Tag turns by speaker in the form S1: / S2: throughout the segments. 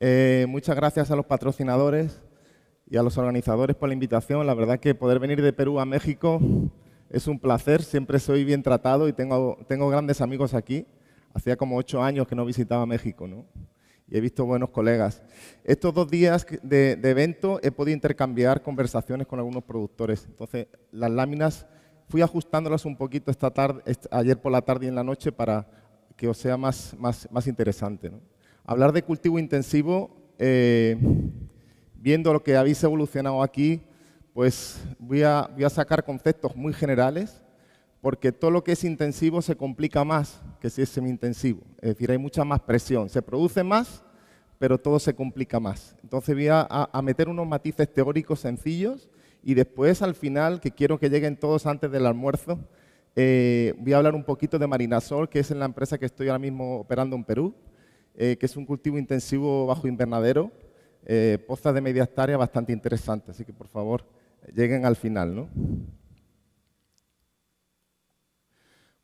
S1: Eh, muchas gracias a los patrocinadores y a los organizadores por la invitación. La verdad que poder venir de Perú a México es un placer. Siempre soy bien tratado y tengo, grandes amigos aquí. Hacía como ocho años que no visitaba México, ¿no? Y he visto buenos colegas. Estos dos días de, evento he podido intercambiar conversaciones con algunos productores. Entonces, las láminas fui ajustándolas un poquito esta tarde, ayer por la tarde y en la noche para que os sea más, más interesante. ¿no? Hablar de cultivo intensivo, eh, viendo lo que habéis evolucionado aquí, pues voy a, sacar conceptos muy generales, porque todo lo que es intensivo se complica más que si es semi-intensivo. Es decir, hay mucha más presión. Se produce más, pero todo se complica más. Entonces voy a, meter unos matices teóricos sencillos y después, al final, que quiero que lleguen todos antes del almuerzo, eh, voy a hablar un poquito de Marinasol, que es en la empresa que estoy ahora mismo operando en Perú eh, que es un cultivo intensivo bajo invernadero, eh, pozas de media hectárea bastante interesantes, así que por favor lleguen al final. ¿no?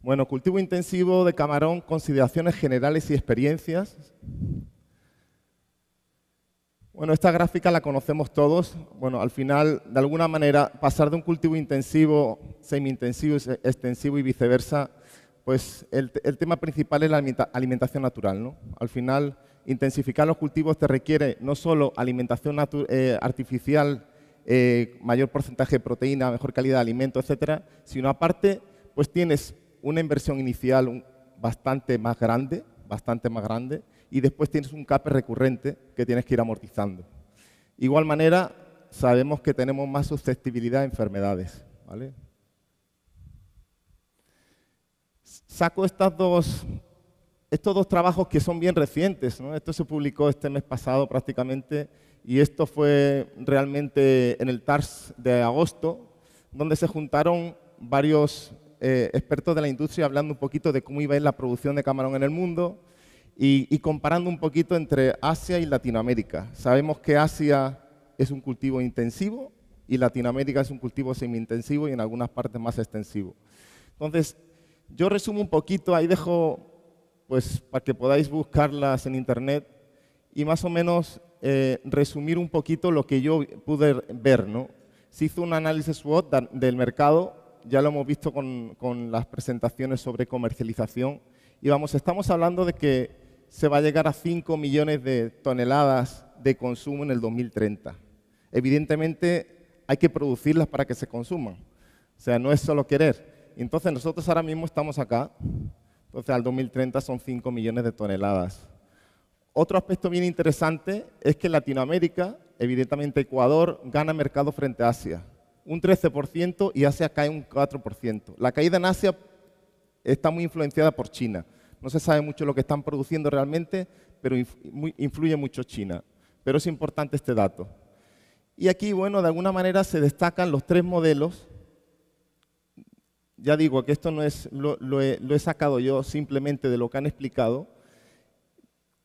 S1: Bueno, cultivo intensivo de camarón, consideraciones generales y experiencias. Bueno, esta gráfica la conocemos todos. Bueno, al final, de alguna manera, pasar de un cultivo intensivo, semi-intensivo, extensivo y viceversa pues el, tema principal es la alimentación natural. ¿no? Al final, intensificar los cultivos te requiere no solo alimentación eh, artificial, eh, mayor porcentaje de proteína, mejor calidad de alimento, etcétera, sino aparte, pues tienes una inversión inicial bastante más grande, bastante más grande, y después tienes un CAPE recurrente que tienes que ir amortizando. igual manera, sabemos que tenemos más susceptibilidad a enfermedades. ¿vale? saco estas dos, estos dos trabajos que son bien recientes. Esto se publicó este mes pasado prácticamente y esto fue realmente en el TARS de agosto, donde se juntaron varios eh, expertos de la industria hablando un poquito de cómo iba a ir la producción de camarón en el mundo y, y comparando un poquito entre Asia y Latinoamérica. Sabemos que Asia es un cultivo intensivo y Latinoamérica es un cultivo semi-intensivo y en algunas partes más extensivo. Entonces, yo resumo un poquito, ahí dejo, pues, para que podáis buscarlas en internet y más o menos eh, resumir un poquito lo que yo pude ver, ¿no? Se hizo un análisis SWOT del mercado, ya lo hemos visto con, con las presentaciones sobre comercialización, y vamos, estamos hablando de que se va a llegar a 5 millones de toneladas de consumo en el 2030. Evidentemente, hay que producirlas para que se consuman. O sea, no es solo querer. Entonces nosotros ahora mismo estamos acá, entonces al 2030 son 5 millones de toneladas. Otro aspecto bien interesante es que Latinoamérica, evidentemente Ecuador, gana mercado frente a Asia, un 13% y Asia cae un 4%. La caída en Asia está muy influenciada por China. No se sabe mucho lo que están produciendo realmente, pero influye mucho China. Pero es importante este dato. Y aquí, bueno, de alguna manera se destacan los tres modelos ya digo que esto no es, lo, he, sacado yo simplemente de lo que han explicado,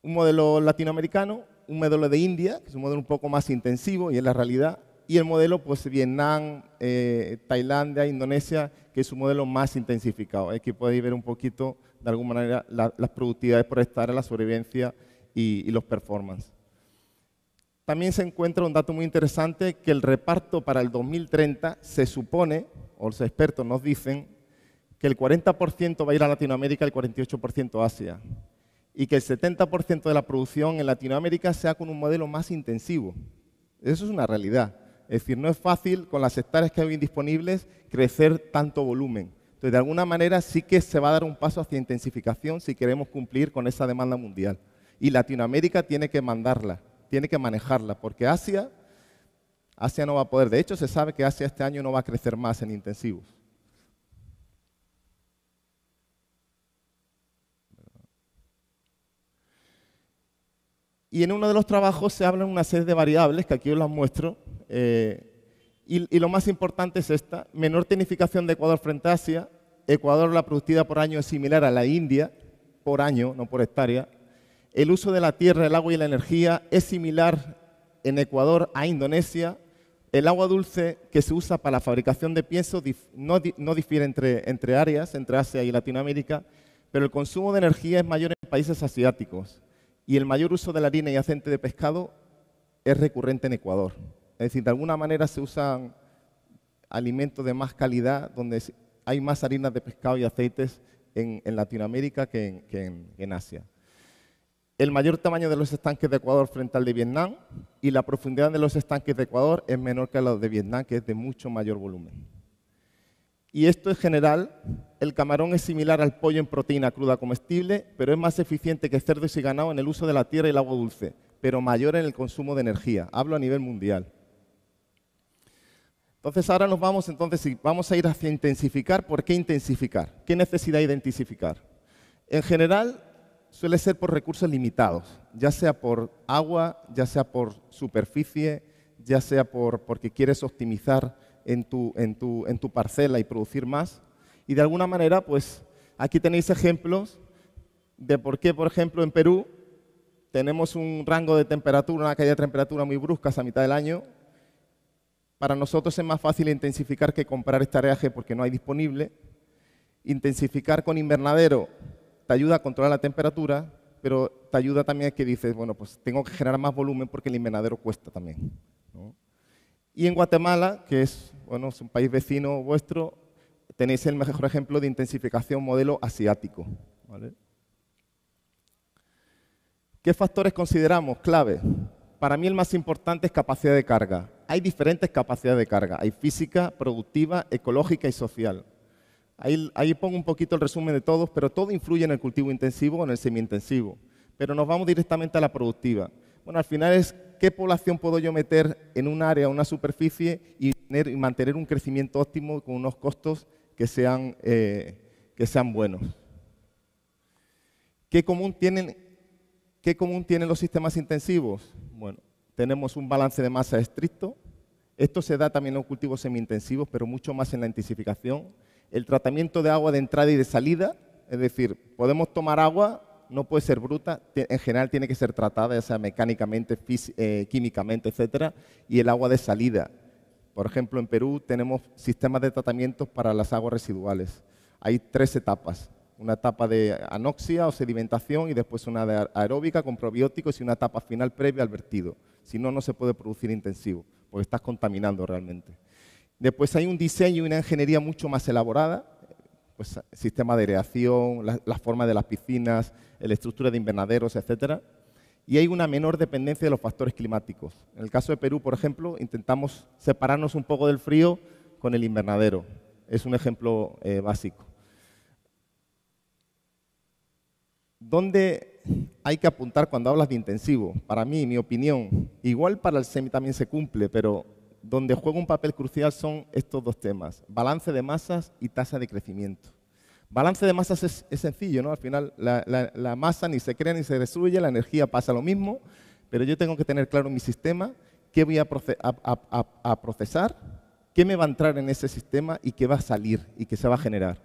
S1: un modelo latinoamericano, un modelo de India, que es un modelo un poco más intensivo y en la realidad, y el modelo pues Vietnam, eh, Tailandia, Indonesia, que es un modelo más intensificado. Aquí podéis ver un poquito, de alguna manera, las productividades por en la sobrevivencia y, y, los performance. También se encuentra un dato muy interesante que el reparto para el 2030 se supone los expertos nos dicen que el 40% va a ir a Latinoamérica, el 48% a Asia, y que el 70% de la producción en Latinoamérica sea con un modelo más intensivo. Eso es una realidad. Es decir, no es fácil con las hectáreas que hay disponibles crecer tanto volumen. Entonces, de alguna manera sí que se va a dar un paso hacia intensificación si queremos cumplir con esa demanda mundial. Y Latinoamérica tiene que mandarla, tiene que manejarla, porque Asia Asia no va a poder. De hecho, se sabe que Asia este año no va a crecer más en intensivos. Y en uno de los trabajos se hablan una serie de variables, que aquí os las muestro, eh, y, y, lo más importante es esta, menor tenificación de Ecuador frente a Asia, Ecuador la productividad por año es similar a la India, por año, no por hectárea, el uso de la tierra, el agua y la energía es similar en Ecuador a Indonesia, el agua dulce que se usa para la fabricación de pienso no, difiere entre, áreas, entre Asia y Latinoamérica, pero el consumo de energía es mayor en países asiáticos y el mayor uso de la harina y aceite de pescado es recurrente en Ecuador. Es decir, de alguna manera se usan alimentos de más calidad, donde hay más harinas de pescado y aceites en, Latinoamérica que en Asia el mayor tamaño de los estanques de Ecuador frente al de Vietnam y la profundidad de los estanques de Ecuador es menor que la de Vietnam, que es de mucho mayor volumen. Y esto en general, el camarón es similar al pollo en proteína cruda comestible, pero es más eficiente que cerdos y ganado en el uso de la tierra y el agua dulce, pero mayor en el consumo de energía. Hablo a nivel mundial. Entonces ahora nos vamos, entonces vamos a ir hacia intensificar. ¿Por qué intensificar? ¿Qué necesidad identificar? En general, suele ser por recursos limitados, ya sea por agua, ya sea por superficie, ya sea porque quieres optimizar en tu, parcela y producir más. Y de alguna manera, pues aquí tenéis ejemplos de por qué, por ejemplo, en Perú tenemos un rango de temperatura, una caída de temperatura muy brusca a mitad del año. Para nosotros es más fácil intensificar que comprar este areaje porque no hay disponible. Intensificar con invernadero te ayuda a controlar la temperatura, pero te ayuda también a que dices, bueno, pues tengo que generar más volumen porque el invernadero cuesta también. Y en Guatemala, que es, bueno, es un país vecino vuestro, tenéis el mejor ejemplo de intensificación modelo asiático. ¿Qué factores consideramos clave? Para mí el más importante es capacidad de carga. Hay diferentes capacidades de carga. Hay física, productiva, ecológica y social. Ahí, pongo un poquito el resumen de todos, pero todo influye en el cultivo intensivo o en el semi-intensivo. Pero nos vamos directamente a la productiva. Bueno, al final es qué población puedo yo meter en un área, una superficie y, mantener un crecimiento óptimo con unos costos eh, que sean, buenos. ¿Qué común, tienen, ¿Qué común tienen los sistemas intensivos? Bueno, tenemos un balance de masa estricto. Esto se da también en los cultivos semi-intensivos, pero mucho más en la intensificación el tratamiento de agua de entrada y de salida, es decir, podemos tomar agua, no puede ser bruta, en general tiene que ser tratada, ya sea mecánicamente, eh, químicamente, etcétera, y el agua de salida. Por ejemplo, en Perú tenemos sistemas de tratamiento para las aguas residuales. Hay tres etapas una etapa de anoxia o sedimentación y después una de aeróbica con probióticos y una etapa final previa al vertido. Si no, no se puede producir intensivo, porque estás contaminando realmente. Después hay un diseño y una ingeniería mucho más elaborada, pues sistema de aireación, la, forma de las piscinas, la estructura de invernaderos, etc. Y hay una menor dependencia de los factores climáticos. En el caso de Perú, por ejemplo, intentamos separarnos un poco del frío con el invernadero. Es un ejemplo eh, básico. ¿Dónde hay que apuntar cuando hablas de intensivo? Para mí, mi opinión, igual para el SEMI también se cumple, pero donde juega un papel crucial son estos dos temas, balance de masas y tasa de crecimiento. Balance de masas es, sencillo, ¿no? Al final la, masa ni se crea ni se destruye, la energía pasa lo mismo, pero yo tengo que tener claro mi sistema qué voy a, procesar, qué me va a entrar en ese sistema y qué va a salir y qué se va a generar.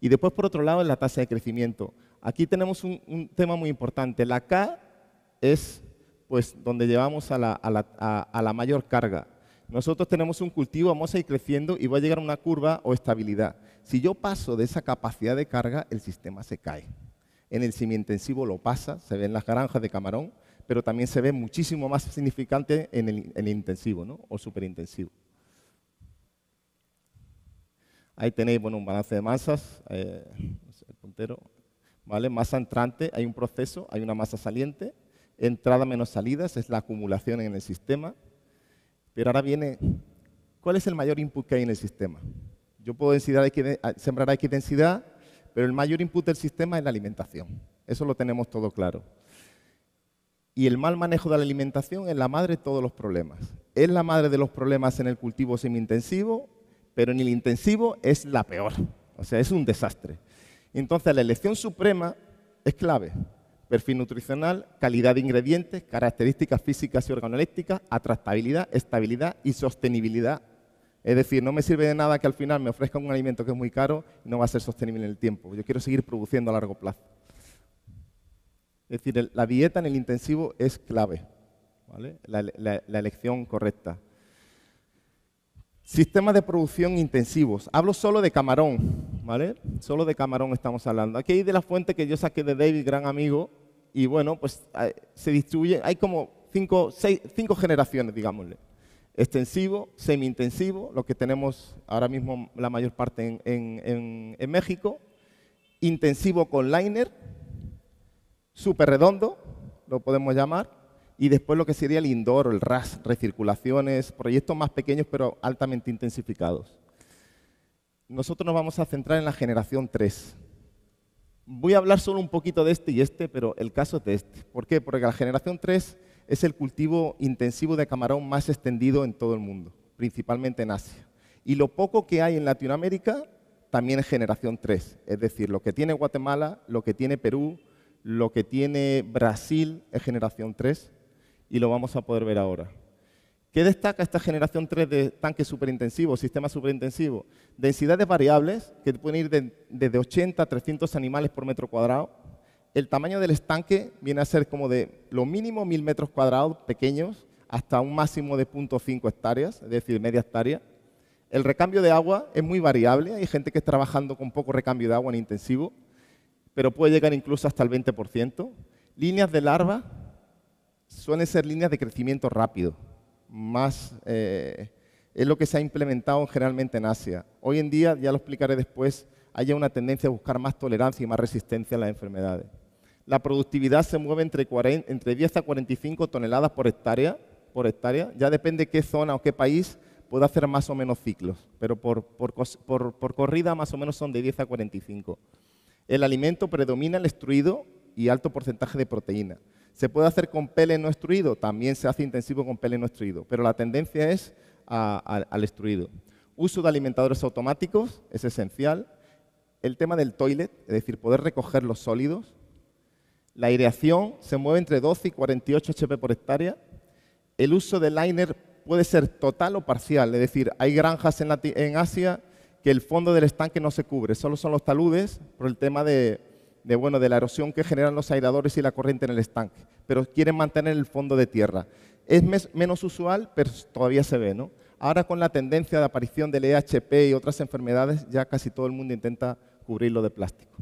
S1: Y después, por otro lado, es la tasa de crecimiento. Aquí tenemos un, tema muy importante. La K es pues, donde llevamos a la mayor carga. Nosotros tenemos un cultivo, vamos a ir creciendo y va a llegar a una curva o estabilidad. Si yo paso de esa capacidad de carga, el sistema se cae. En el semi-intensivo lo pasa, se ve en las granjas de camarón, pero también se ve muchísimo más significante en el, intensivo o superintensivo. Ahí tenéis un balance de masas, eh, puntero, ¿vale? masa entrante, hay un proceso, hay una masa saliente, entrada menos salidas, es la acumulación en el sistema, pero ahora viene, ¿cuál es el mayor input que hay en el sistema? Yo puedo densidad, ah, sembrar X densidad, pero el mayor input del sistema es la alimentación. Eso lo tenemos todo claro. Y el mal manejo de la alimentación es la madre de todos los problemas. Es la madre de los problemas en el cultivo semi-intensivo, pero en el intensivo es la peor. O sea, es un desastre. Entonces, la elección suprema es clave perfil nutricional, calidad de ingredientes, características físicas y organolépticas, atractabilidad, estabilidad y sostenibilidad. Es decir, no me sirve de nada que al final me ofrezcan un alimento que es muy caro y no va a ser sostenible en el tiempo. Yo quiero seguir produciendo a largo plazo. Es decir, la dieta en el intensivo es clave, ¿vale? la elección correcta. Sistemas de producción intensivos. Hablo solo de camarón, ¿vale? Solo de camarón estamos hablando. Aquí hay de la fuente que yo saqué de David, gran amigo, y bueno, pues ah, se distribuye, hay como cinco, seis, cinco generaciones, digámosle. Extensivo, semi-intensivo, lo que tenemos ahora mismo la mayor parte en, en México. Intensivo con liner, súper redondo, lo podemos llamar y después lo que sería el indoor, el RAS, recirculaciones, proyectos más pequeños pero altamente intensificados. Nosotros nos vamos a centrar en la generación 3. Voy a hablar solo un poquito de este y este, pero el caso es de este. ¿Por qué? Porque la generación 3 es el cultivo intensivo de camarón más extendido en todo el mundo, principalmente en Asia. Y lo poco que hay en Latinoamérica también es generación 3, es decir, lo que tiene Guatemala, lo que tiene Perú, lo que tiene Brasil es generación 3 y lo vamos a poder ver ahora. ¿Qué destaca esta generación 3 de tanques superintensivos, sistemas superintensivos? Densidades variables, que pueden ir de, desde 80 a 300 animales por metro cuadrado. El tamaño del estanque viene a ser como de lo mínimo 1.000 metros cuadrados pequeños hasta un máximo de 0.5 hectáreas, es decir, media hectárea. El recambio de agua es muy variable, hay gente que está trabajando con poco recambio de agua en intensivo, pero puede llegar incluso hasta el 20%. Líneas de larva, suelen ser líneas de crecimiento rápido. Más, eh, es lo que se ha implementado generalmente en Asia. Hoy en día, ya lo explicaré después, hay una tendencia a buscar más tolerancia y más resistencia a las enfermedades. La productividad se mueve entre, 10 a 45 toneladas por hectárea, por hectárea. Ya depende qué zona o qué país pueda hacer más o menos ciclos, pero por, corrida más o menos son de 10 a 45. El alimento predomina el extruido y alto porcentaje de proteína. Se puede hacer con pele no extruido, también se hace intensivo con pele no extruido, pero la tendencia es al extruido. Uso de alimentadores automáticos es esencial. El tema del toilet, es decir, poder recoger los sólidos. La aireación se mueve entre 12 y 48 HP por hectárea. El uso de liner puede ser total o parcial, es decir, hay granjas en Asia que el fondo del estanque no se cubre, solo son los taludes por el tema de de, bueno, de la erosión que generan los airadores y la corriente en el estanque, pero quieren mantener el fondo de tierra. Es menos usual, pero todavía se ve, Ahora con la tendencia de aparición del EHP y otras enfermedades, ya casi todo el mundo intenta cubrirlo de plástico.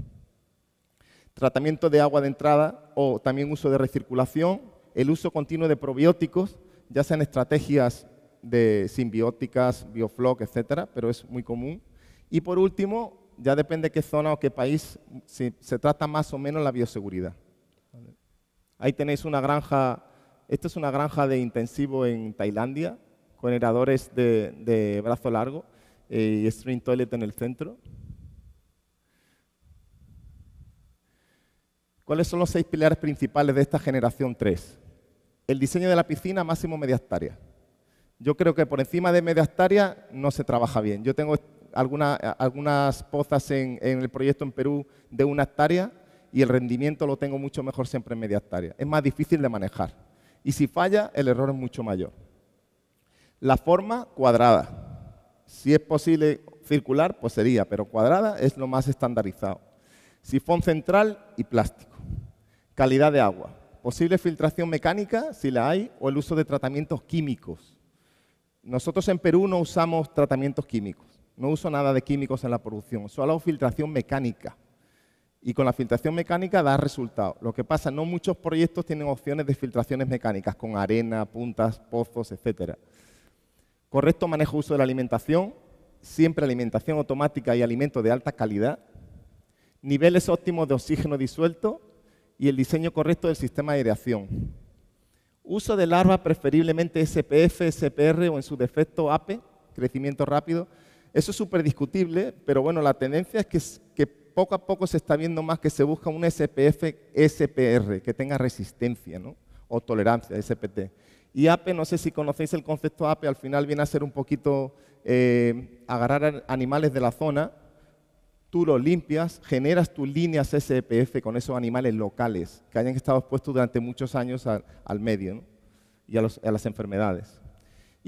S1: Tratamiento de agua de entrada o también uso de recirculación, el uso continuo de probióticos, ya sean estrategias de simbióticas, biofloc, etcétera, pero es muy común. Y por último, ya depende de qué zona o qué país se trata más o menos la bioseguridad. Ahí tenéis una granja, esta es una granja de intensivo en Tailandia, con generadores de, brazo largo eh, y string toilet en el centro. ¿Cuáles son los seis pilares principales de esta generación 3? El diseño de la piscina máximo media hectárea. Yo creo que por encima de media hectárea no se trabaja bien. Yo tengo algunas pozas en, en, el proyecto en Perú de una hectárea y el rendimiento lo tengo mucho mejor siempre en media hectárea. Es más difícil de manejar. Y si falla, el error es mucho mayor. La forma cuadrada. Si es posible circular, pues sería, pero cuadrada es lo más estandarizado. Sifón central y plástico. Calidad de agua. Posible filtración mecánica, si la hay, o el uso de tratamientos químicos. Nosotros en Perú no usamos tratamientos químicos. No uso nada de químicos en la producción, solo hago filtración mecánica. Y con la filtración mecánica da resultado. Lo que pasa, no muchos proyectos tienen opciones de filtraciones mecánicas con arena, puntas, pozos, etc. Correcto manejo uso de la alimentación, siempre alimentación automática y alimento de alta calidad. Niveles óptimos de oxígeno disuelto y el diseño correcto del sistema de aireación. Uso de larvas, preferiblemente SPF, SPR o en su defecto APE, crecimiento rápido, eso es súper discutible, pero bueno, la tendencia es que, poco a poco se está viendo más que se busca un SPF, SPR, que tenga resistencia o tolerancia, SPT. Y APE, no sé si conocéis el concepto APE, al final viene a ser un poquito eh, agarrar animales de la zona, tú los limpias, generas tus líneas SPF con esos animales locales que hayan estado expuestos durante muchos años al, medio y a las enfermedades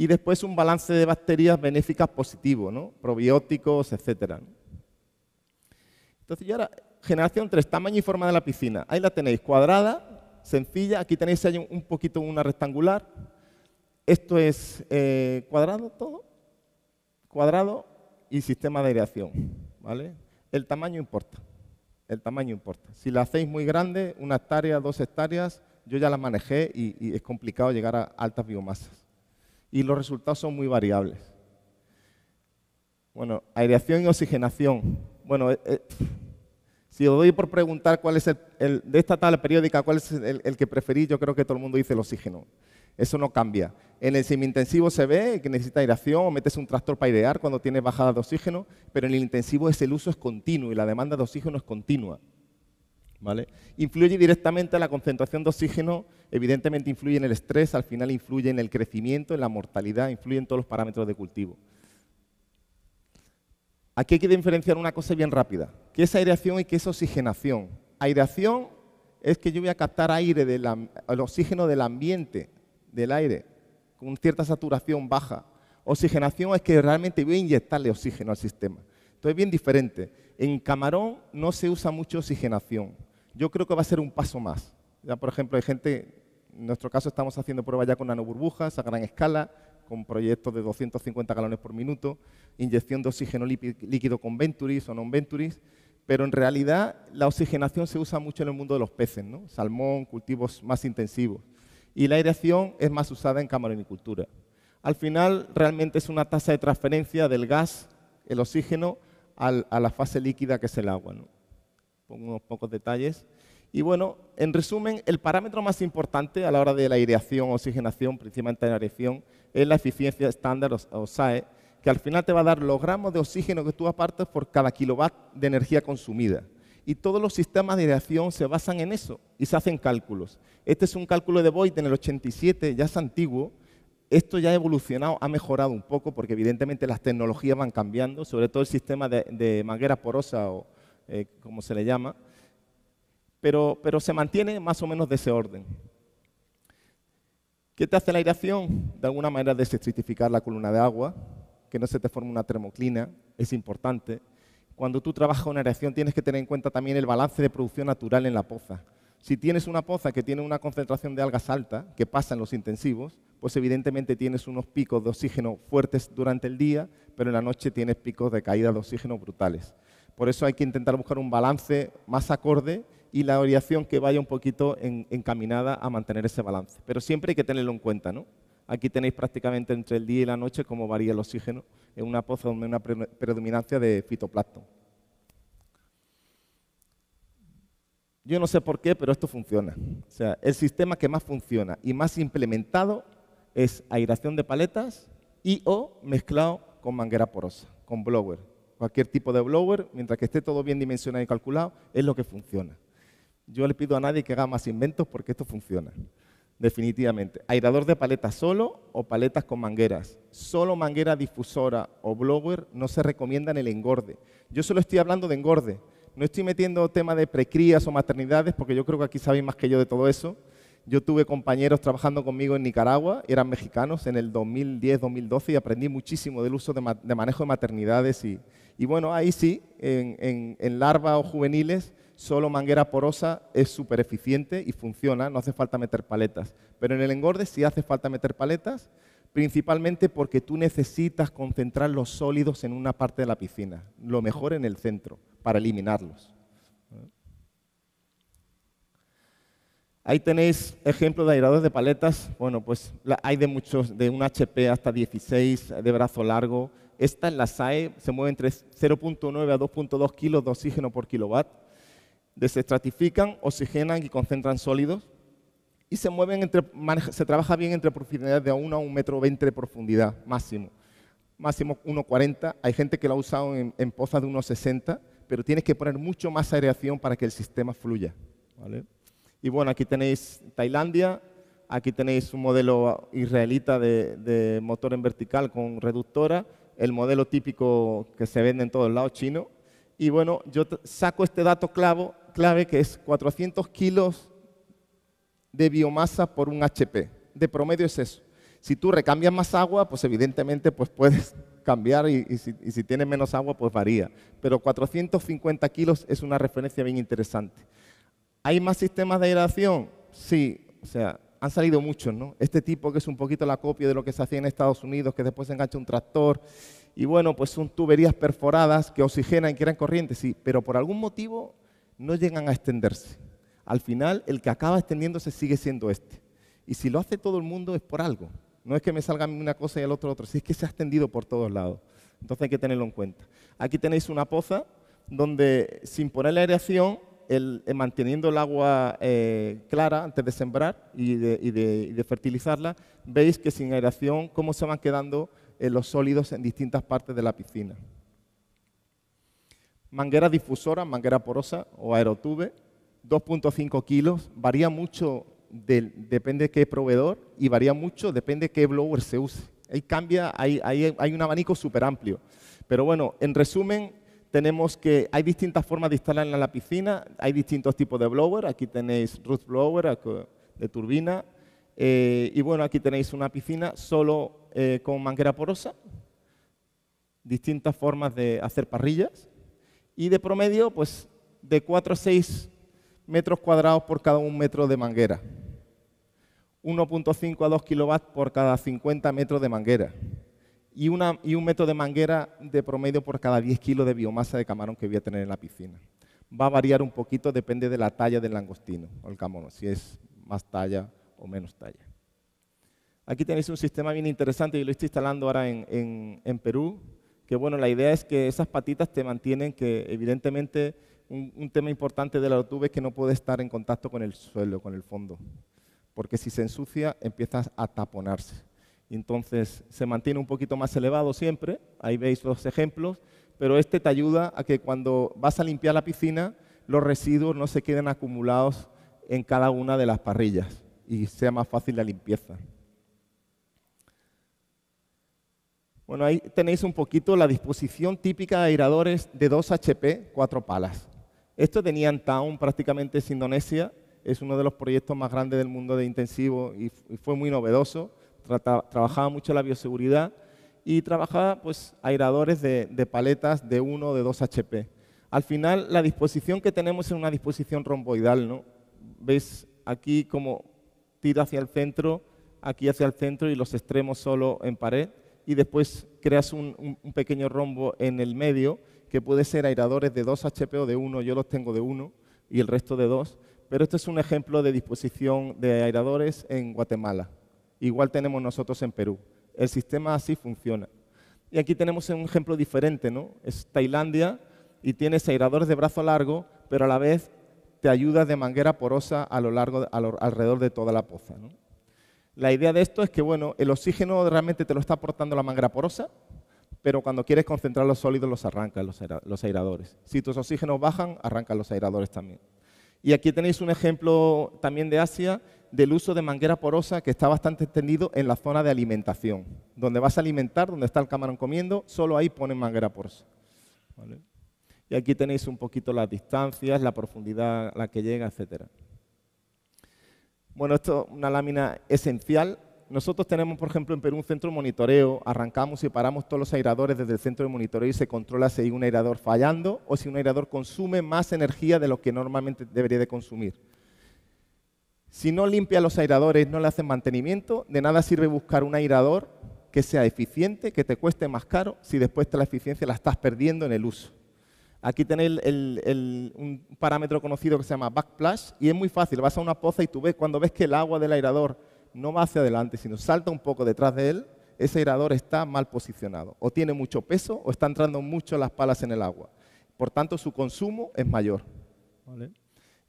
S1: y después un balance de bacterias benéficas positivo, ¿no? probióticos, etc. Entonces, y ahora, generación 3, tamaño y forma de la piscina. Ahí la tenéis, cuadrada, sencilla. Aquí tenéis un poquito una rectangular. Esto es eh, cuadrado todo, cuadrado y sistema de aireación. ¿vale? El tamaño importa, el tamaño importa. Si la hacéis muy grande, una hectárea, dos hectáreas, yo ya la manejé y es complicado llegar a altas biomasas y los resultados son muy variables. Bueno, aireación y oxigenación. Bueno, eh, eh, si os doy por preguntar cuál es el, de esta tal periódica, cuál es el, que preferís, yo creo que todo el mundo dice el oxígeno. Eso no cambia. En el semi-intensivo se ve que necesita aireación o metes un tractor para airear cuando tienes bajada de oxígeno, pero en el intensivo ese el uso es continuo y la demanda de oxígeno es continua. Influye directamente a la concentración de oxígeno, evidentemente influye en el estrés, al final influye en el crecimiento, en la mortalidad, influye en todos los parámetros de cultivo. Aquí hay que diferenciar una cosa bien rápida, que es aireación y que es oxigenación. Aireación es que yo voy a captar aire el oxígeno del ambiente, del aire, con cierta saturación baja. Oxigenación es que realmente voy a inyectarle oxígeno al sistema. Entonces es bien diferente. En camarón no se usa mucho oxigenación yo creo que va a ser un paso más. por ejemplo, hay gente, en nuestro caso estamos haciendo pruebas ya con nanoburbujas a gran escala, con proyectos de 250 galones por minuto, inyección de oxígeno líquido con Venturis o non-Venturis, pero en realidad la oxigenación se usa mucho en el mundo de los peces, ¿no? salmón, cultivos más intensivos, y la aireación es más usada en camaronicultura. Al final, realmente es una tasa de transferencia del gas, el oxígeno, a la fase líquida que es el agua pongo unos pocos detalles. Y bueno, en resumen, el parámetro más importante a la hora de la aireación, oxigenación, principalmente la aireación, es la eficiencia estándar o SAE, que al final te va a dar los gramos de oxígeno que tú apartas por cada kilowatt de energía consumida. Y todos los sistemas de aireación se basan en eso y se hacen cálculos. Este es un cálculo de Boyd en el 87, ya es antiguo. Esto ya ha evolucionado, ha mejorado un poco porque evidentemente las tecnologías van cambiando, sobre todo el sistema de, de porosa o, eh, como se le llama, pero, se mantiene más o menos de ese orden. ¿Qué te hace la aireación? De alguna manera desestratificar la columna de agua, que no se te forme una termoclina, es importante. Cuando tú trabajas una aireación tienes que tener en cuenta también el balance de producción natural en la poza. Si tienes una poza que tiene una concentración de algas alta, que pasa en los intensivos, pues evidentemente tienes unos picos de oxígeno fuertes durante el día, pero en la noche tienes picos de caída de oxígeno brutales. Por eso hay que intentar buscar un balance más acorde y la orientación que vaya un poquito encaminada a mantener ese balance. Pero siempre hay que tenerlo en cuenta, ¿no? Aquí tenéis prácticamente entre el día y la noche cómo varía el oxígeno en una poza donde hay una predominancia de fitoplancton. Yo no sé por qué, pero esto funciona. O sea, el sistema que más funciona y más implementado es aireación de paletas y o mezclado con manguera porosa, con blower cualquier tipo de blower, mientras que esté todo bien dimensionado y calculado, es lo que funciona. Yo le pido a nadie que haga más inventos porque esto funciona, definitivamente. Airador de paletas solo o paletas con mangueras. Solo manguera difusora o blower no se recomienda en el engorde. Yo solo estoy hablando de engorde. No estoy metiendo tema de precrías o maternidades porque yo creo que aquí sabéis más que yo de todo eso yo tuve compañeros trabajando conmigo en Nicaragua, eran mexicanos en el 2010-2012 y aprendí muchísimo del uso de, manejo de maternidades. Y, bueno, ahí sí, en, en larvas o juveniles, solo manguera porosa es súper eficiente y funciona, no hace falta meter paletas. Pero en el engorde sí hace falta meter paletas, principalmente porque tú necesitas concentrar los sólidos en una parte de la piscina, lo mejor en el centro, para eliminarlos. Ahí tenéis ejemplos de aeradores de paletas. Bueno, pues hay de muchos, de un HP hasta 16 de brazo largo. Esta en la SAE se mueve entre 0.9 a 2.2 kilos de oxígeno por kilowatt. Desestratifican, oxigenan y concentran sólidos. Y se mueven entre, se trabaja bien entre profundidades de 1 a 1,20 metro de profundidad máximo. Máximo 1,40. Hay gente que lo ha usado en, en pozas de 1,60, pero tienes que poner mucho más aireación para que el sistema fluya. ¿Vale? Y bueno, aquí tenéis Tailandia, aquí tenéis un modelo israelita de, motor en vertical con reductora, el modelo típico que se vende en todos lados chino. Y bueno, yo saco este dato clave que es 400 kilos de biomasa por un HP. De promedio es eso. Si tú recambias más agua, pues evidentemente pues puedes cambiar y si, tienes menos agua, pues varía. Pero 450 kilos es una referencia bien interesante. ¿Hay más sistemas de aireación? Sí, o sea, han salido muchos, ¿no? Este tipo que es un poquito la copia de lo que se hacía en Estados Unidos, que después se engancha un tractor y bueno, pues son tuberías perforadas que oxigenan y eran corrientes, sí, pero por algún motivo no llegan a extenderse. Al final, el que acaba extendiéndose sigue siendo este. Y si lo hace todo el mundo es por algo. No es que me salga una cosa y el otro otro, si es que se ha extendido por todos lados. Entonces hay que tenerlo en cuenta. Aquí tenéis una poza donde sin poner la aireación eh, manteniendo el agua eh, clara antes de sembrar y de, fertilizarla, veis que sin aeración cómo se van quedando eh, los sólidos en distintas partes de la piscina. Manguera difusora, manguera porosa o aerotube, 2.5 kilos, varía mucho, depende de qué proveedor y varía mucho, depende de qué blower se use. Ahí cambia, hay, hay un abanico súper amplio. Pero bueno, en resumen, tenemos que, hay distintas formas de instalarla en la piscina, hay distintos tipos de blower, aquí tenéis root blower eh, de turbina, eh, y bueno, aquí tenéis una piscina solo eh, con manguera porosa, distintas formas de hacer parrillas, y de promedio, pues de 4 a 6 metros cuadrados por cada un metro de manguera. 1.5 a 2 kilovatios por cada 50 metros de manguera y, un metro de manguera de promedio por cada 10 kilos de biomasa de camarón que voy a tener en la piscina. Va a variar un poquito, depende de la talla del langostino o el camarón si es más talla o menos talla. Aquí tenéis un sistema bien interesante, y lo estoy instalando ahora en, Perú, que bueno, la idea es que esas patitas te mantienen, que evidentemente un, tema importante de la ortuve es que no puede estar en contacto con el suelo, con el fondo, porque si se ensucia empiezas a taponarse. Entonces se mantiene un poquito más elevado siempre, ahí veis los ejemplos, pero este te ayuda a que cuando vas a limpiar la piscina, los residuos no se queden acumulados en cada una de las parrillas y sea más fácil la limpieza. Bueno, ahí tenéis un poquito la disposición típica de airadores de 2 HP, 4 palas. Esto tenían en Town, prácticamente es Indonesia, es uno de los proyectos más grandes del mundo de intensivo y fue muy novedoso trabajaba mucho la bioseguridad y trabajaba pues, airadores de, paletas de 1 o de 2 HP. Al final, la disposición que tenemos es una disposición romboidal. ¿no? ves aquí como tira hacia el centro, aquí hacia el centro y los extremos solo en pared. Y después creas un, pequeño rombo en el medio que puede ser airadores de 2 HP o de uno Yo los tengo de uno y el resto de dos Pero esto es un ejemplo de disposición de airadores en Guatemala. Igual tenemos nosotros en Perú. El sistema así funciona. Y aquí tenemos un ejemplo diferente, ¿no? Es Tailandia y tienes airadores de brazo largo, pero a la vez te ayudas de manguera porosa a lo largo, alrededor de toda la poza. La idea de esto es que, bueno, el oxígeno realmente te lo está aportando la manguera porosa, pero cuando quieres concentrar los sólidos los arrancan los, los airadores. Si tus oxígenos bajan, arrancan los airadores también. Y aquí tenéis un ejemplo también de Asia del uso de manguera porosa que está bastante extendido en la zona de alimentación. Donde vas a alimentar, donde está el camarón comiendo, solo ahí ponen manguera porosa. Y aquí tenéis un poquito las distancias, la profundidad a la que llega, etc. Bueno, esto es una lámina esencial nosotros tenemos, por ejemplo, en Perú un centro de monitoreo, arrancamos y paramos todos los airadores desde el centro de monitoreo y se controla si hay un aerador fallando o si un airador consume más energía de lo que normalmente debería de consumir. Si no limpia los airadores, no le hacen mantenimiento, de nada sirve buscar un airador que sea eficiente, que te cueste más caro, si después la eficiencia la estás perdiendo en el uso. Aquí tenéis un parámetro conocido que se llama backplash y es muy fácil. Vas a una poza y tú ves, cuando ves que el agua del airador no va hacia adelante, sino salta un poco detrás de él, ese irador está mal posicionado. O tiene mucho peso o está entrando mucho las palas en el agua. Por tanto, su consumo es mayor.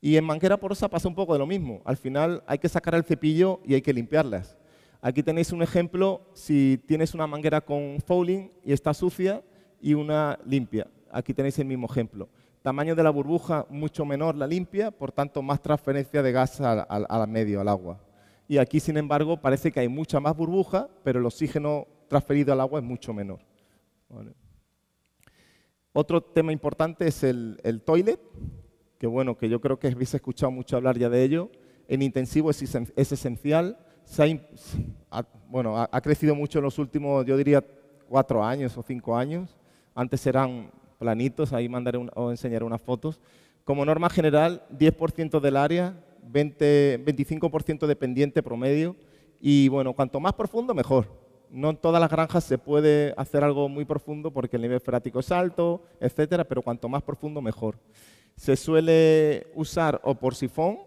S1: Y en manguera porosa pasa un poco de lo mismo. Al final hay que sacar el cepillo y hay que limpiarlas. Aquí tenéis un ejemplo si tienes una manguera con fouling y está sucia y una limpia. Aquí tenéis el mismo ejemplo. Tamaño de la burbuja mucho menor la limpia, por tanto más transferencia de gas al medio, al agua y aquí, sin embargo, parece que hay mucha más burbuja, pero el oxígeno transferido al agua es mucho menor. Otro tema importante es el, toilet, que bueno, que yo creo que habéis escuchado mucho hablar ya de ello. En intensivo es, esencial. ha, bueno, ha, crecido mucho en los últimos, yo diría, cuatro años o cinco años. Antes eran planitos, ahí mandaré o enseñaré unas fotos. Como norma general, 10% del área 20, 25% de pendiente promedio y bueno, cuanto más profundo mejor. No en todas las granjas se puede hacer algo muy profundo porque el nivel freático es alto, etcétera, pero cuanto más profundo mejor. Se suele usar o por sifón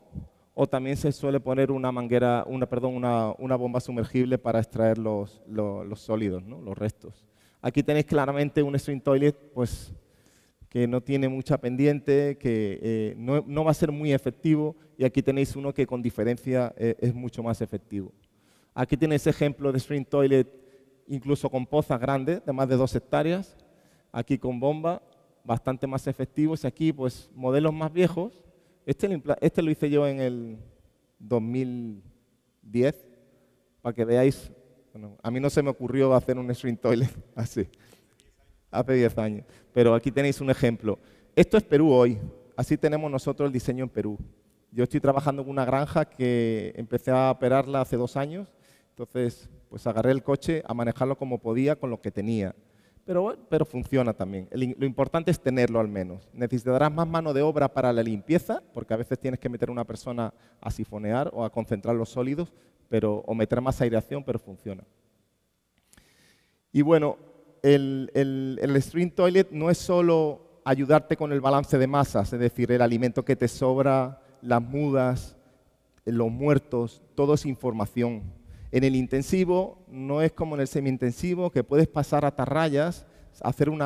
S1: o también se suele poner una manguera, una, perdón, una, bomba sumergible para extraer los, sólidos, ¿no? los restos. Aquí tenéis claramente un swing toilet, pues que no tiene mucha pendiente, que eh, no, va a ser muy efectivo y aquí tenéis uno que con diferencia eh, es mucho más efectivo. Aquí tenéis ejemplo de stream toilet incluso con pozas grandes de más de dos hectáreas, aquí con bomba, bastante más efectivos y aquí pues modelos más viejos. Este lo, este hice yo en el 2010 para que veáis, a mí no se me ocurrió hacer un stream toilet así hace 10 años. Pero aquí tenéis un ejemplo. Esto es Perú hoy. Así tenemos nosotros el diseño en Perú. Yo estoy trabajando en una granja que empecé a operarla hace dos años. Entonces, pues agarré el coche a manejarlo como podía con lo que tenía. Pero, funciona también. lo importante es tenerlo al menos. Necesitarás más mano de obra para la limpieza, porque a veces tienes que meter a una persona a sifonear o a concentrar los sólidos, pero, o meter más aireación, pero funciona. Y bueno, el, Stream Toilet no es solo ayudarte con el balance de masas, es decir, el alimento que te sobra, las mudas, los muertos, todo es información. En el intensivo no es como en el semi-intensivo, que puedes pasar a rayas, hacer un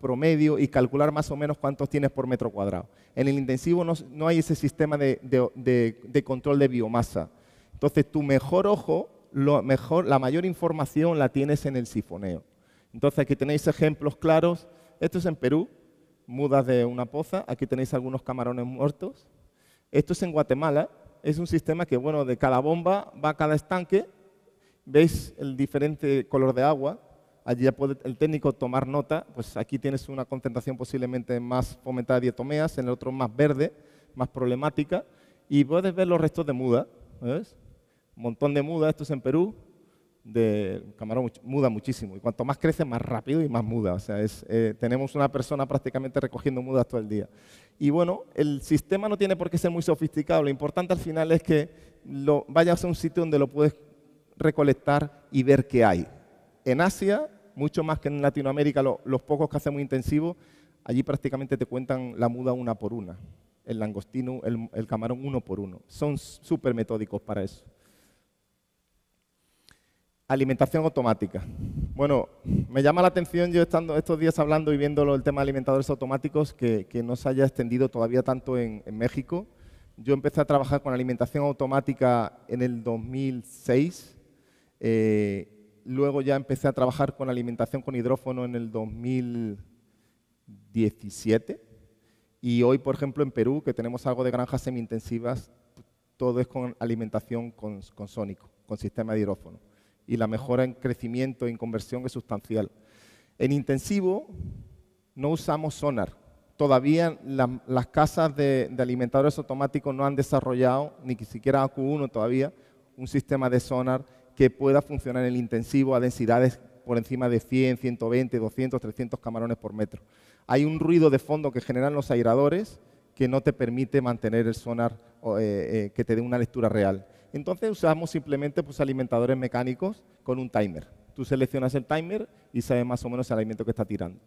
S1: promedio y calcular más o menos cuántos tienes por metro cuadrado. En el intensivo no, hay ese sistema de, control de biomasa. Entonces, tu mejor ojo, la mayor información la tienes en el sifoneo. Entonces aquí tenéis ejemplos claros. Esto es en Perú, mudas de una poza. Aquí tenéis algunos camarones muertos. Esto es en Guatemala. Es un sistema que, bueno, de cada bomba va a cada estanque. Veis el diferente color de agua. Allí ya puede el técnico tomar nota. Pues aquí tienes una concentración posiblemente más fomentada de diatomeas, en el otro más verde, más problemática. Y puedes ver los restos de muda. ¿Ves? Un montón de muda. Esto es en Perú el camarón muda muchísimo y cuanto más crece más rápido y más muda. sea, eh, tenemos una persona prácticamente recogiendo mudas todo el día. Y bueno, el sistema no tiene por qué ser muy sofisticado. Lo importante al final es que vayas a un sitio donde lo puedes recolectar y ver qué hay. En Asia, mucho más que en Latinoamérica, los pocos que hacen muy intensivo allí prácticamente te cuentan la muda una por una. El langostino, el, el camarón uno por uno. Son súper metódicos para eso. Alimentación automática. Bueno, me llama la atención yo estando estos días hablando y viendo el tema de alimentadores automáticos que, no se haya extendido todavía tanto en, México. Yo empecé a trabajar con alimentación automática en el 2006. Eh, luego ya empecé a trabajar con alimentación con hidrófono en el 2017. Y hoy, por ejemplo, en Perú, que tenemos algo de granjas semi-intensivas, todo es con alimentación con, con sónico, con sistema de hidrófono y la mejora en crecimiento y en conversión es sustancial. En intensivo no usamos sonar. Todavía las casas de, alimentadores automáticos no han desarrollado, ni siquiera AQ1 todavía, un sistema de sonar que pueda funcionar en intensivo a densidades por encima de 100, 120, 200, 300 camarones por metro. Hay un ruido de fondo que generan los airadores que no te permite mantener el sonar eh, eh, que te dé una lectura real. Entonces usamos simplemente pues, alimentadores mecánicos con un timer. Tú seleccionas el timer y sabes más o menos el alimento que está tirando.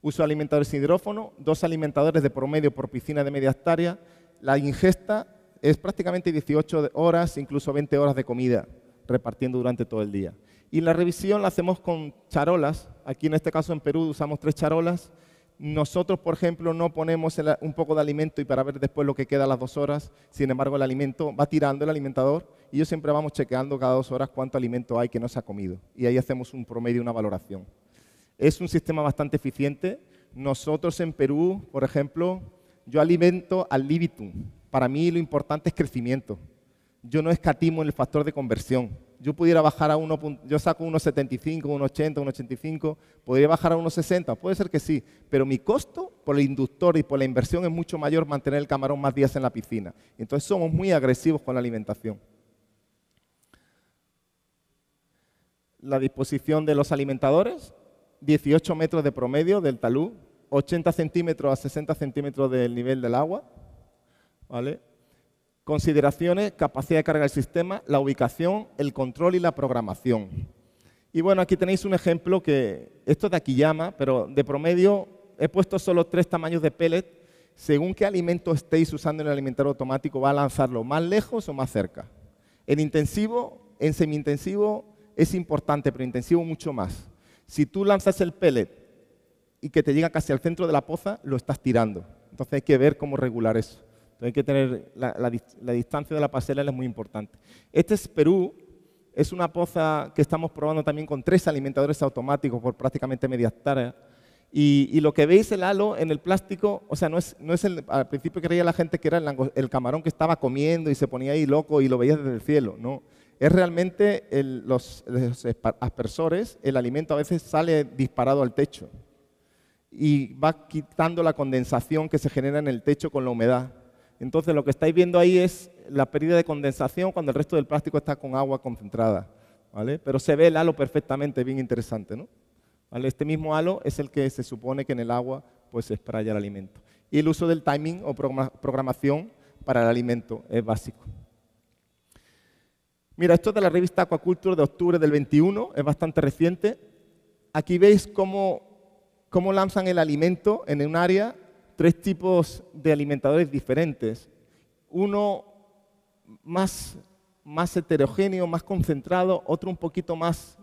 S1: Uso alimentadores hidrófono, dos alimentadores de promedio por piscina de media hectárea. La ingesta es prácticamente 18 horas, incluso 20 horas de comida repartiendo durante todo el día. Y la revisión la hacemos con charolas. Aquí en este caso en Perú usamos tres charolas nosotros, por ejemplo, no ponemos un poco de alimento y para ver después lo que queda a las dos horas. Sin embargo, el alimento va tirando el alimentador y yo siempre vamos chequeando cada dos horas cuánto alimento hay que no se ha comido. Y ahí hacemos un promedio, una valoración. Es un sistema bastante eficiente. Nosotros en Perú, por ejemplo, yo alimento al libitum. Para mí lo importante es crecimiento. Yo no escatimo en el factor de conversión yo pudiera bajar a yo saco unos 75, unos 80, unos 85, podría bajar a unos 60, puede ser que sí, pero mi costo por el inductor y por la inversión es mucho mayor mantener el camarón más días en la piscina. Entonces somos muy agresivos con la alimentación. La disposición de los alimentadores, 18 metros de promedio del talud, 80 centímetros a 60 centímetros del nivel del agua, ¿vale? Consideraciones, capacidad de carga del sistema, la ubicación, el control y la programación. Y bueno, aquí tenéis un ejemplo que, esto de aquí llama, pero de promedio he puesto solo tres tamaños de pellet. Según qué alimento estéis usando en el alimentador automático, va a lanzarlo más lejos o más cerca. En intensivo, en semi-intensivo es importante, pero intensivo mucho más. Si tú lanzas el pellet y que te llega casi al centro de la poza, lo estás tirando. Entonces hay que ver cómo regular eso hay que tener la, distancia de la pasarela es muy importante. Este es Perú, es una poza que estamos probando también con tres alimentadores automáticos por prácticamente media hectárea. Y, lo que veis el halo en el plástico, o sea, no es, no es el, al principio creía la gente que era el, camarón que estaba comiendo y se ponía ahí loco y lo veía desde el cielo, no. Es realmente los, aspersores, el alimento a veces sale disparado al techo y va quitando la condensación que se genera en el techo con la humedad. Entonces lo que estáis viendo ahí es la pérdida de condensación cuando el resto del plástico está con agua concentrada. Pero se ve el halo perfectamente, bien interesante. ¿no? ¿Vale? Este mismo halo es el que se supone que en el agua pues, se espraya el alimento. Y el uso del timing o programación para el alimento es básico. Mira, esto de la revista Aquaculture de octubre del 21, es bastante reciente. Aquí veis cómo, cómo lanzan el alimento en un área tres tipos de alimentadores diferentes. Uno más, heterogéneo, más concentrado, otro un poquito más,